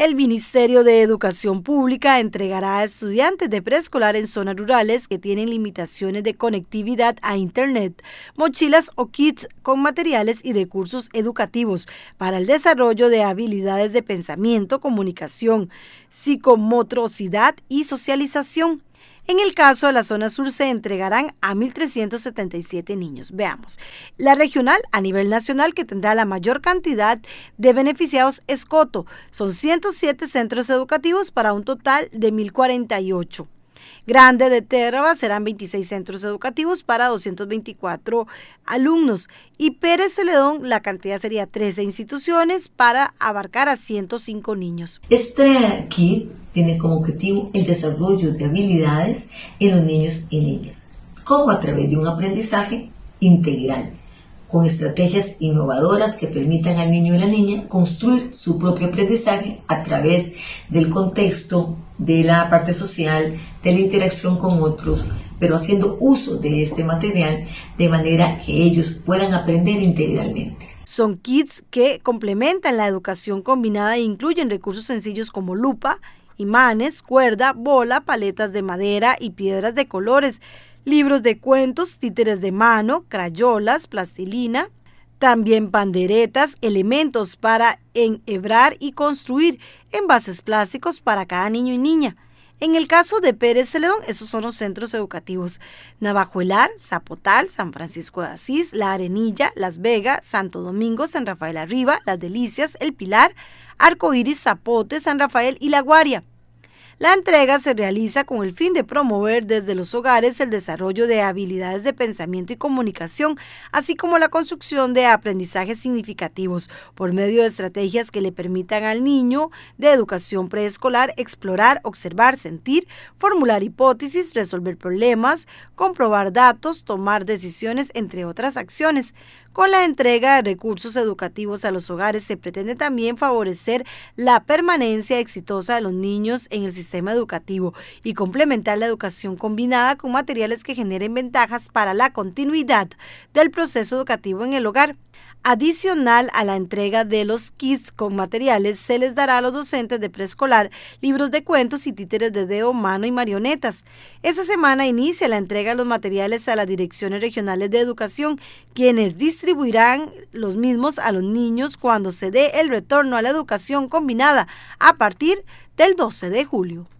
El Ministerio de Educación Pública entregará a estudiantes de preescolar en zonas rurales que tienen limitaciones de conectividad a Internet mochilas o kits con materiales y recursos educativos para el desarrollo de habilidades de pensamiento, comunicación, psicomotricidad y socialización. En el caso de la zona sur se entregarán a 1.377 niños. Veamos. La regional a nivel nacional que tendrá la mayor cantidad de beneficiados es Coto. Son 107 centros educativos para un total de 1.048. Grande de Terraba serán 26 centros educativos para 224 alumnos y Pérez Celedón la cantidad sería 13 instituciones para abarcar a 105 niños. Este kit tiene como objetivo el desarrollo de habilidades en los niños y niñas, como a través de un aprendizaje integral con estrategias innovadoras que permitan al niño y la niña construir su propio aprendizaje a través del contexto, de la parte social, de la interacción con otros, pero haciendo uso de este material de manera que ellos puedan aprender integralmente. Son kits que complementan la educación combinada e incluyen recursos sencillos como lupa, imanes, cuerda, bola, paletas de madera y piedras de colores libros de cuentos, títeres de mano, crayolas, plastilina, también panderetas, elementos para enhebrar y construir envases plásticos para cada niño y niña. En el caso de Pérez Celedón, esos son los centros educativos Navajuelar, Zapotal, San Francisco de Asís, La Arenilla, Las Vegas, Santo Domingo, San Rafael Arriba, Las Delicias, El Pilar, Arcoíris, Zapote, San Rafael y La Guaria. La entrega se realiza con el fin de promover desde los hogares el desarrollo de habilidades de pensamiento y comunicación, así como la construcción de aprendizajes significativos por medio de estrategias que le permitan al niño de educación preescolar explorar, observar, sentir, formular hipótesis, resolver problemas, comprobar datos, tomar decisiones, entre otras acciones. Con la entrega de recursos educativos a los hogares se pretende también favorecer la permanencia exitosa de los niños en el sistema educativo y complementar la educación combinada con materiales que generen ventajas para la continuidad del proceso educativo en el hogar. Adicional a la entrega de los kits con materiales, se les dará a los docentes de preescolar libros de cuentos y títeres de dedo, mano y marionetas. Esa semana inicia la entrega de los materiales a las direcciones regionales de educación, quienes distribuirán los mismos a los niños cuando se dé el retorno a la educación combinada a partir del 12 de julio.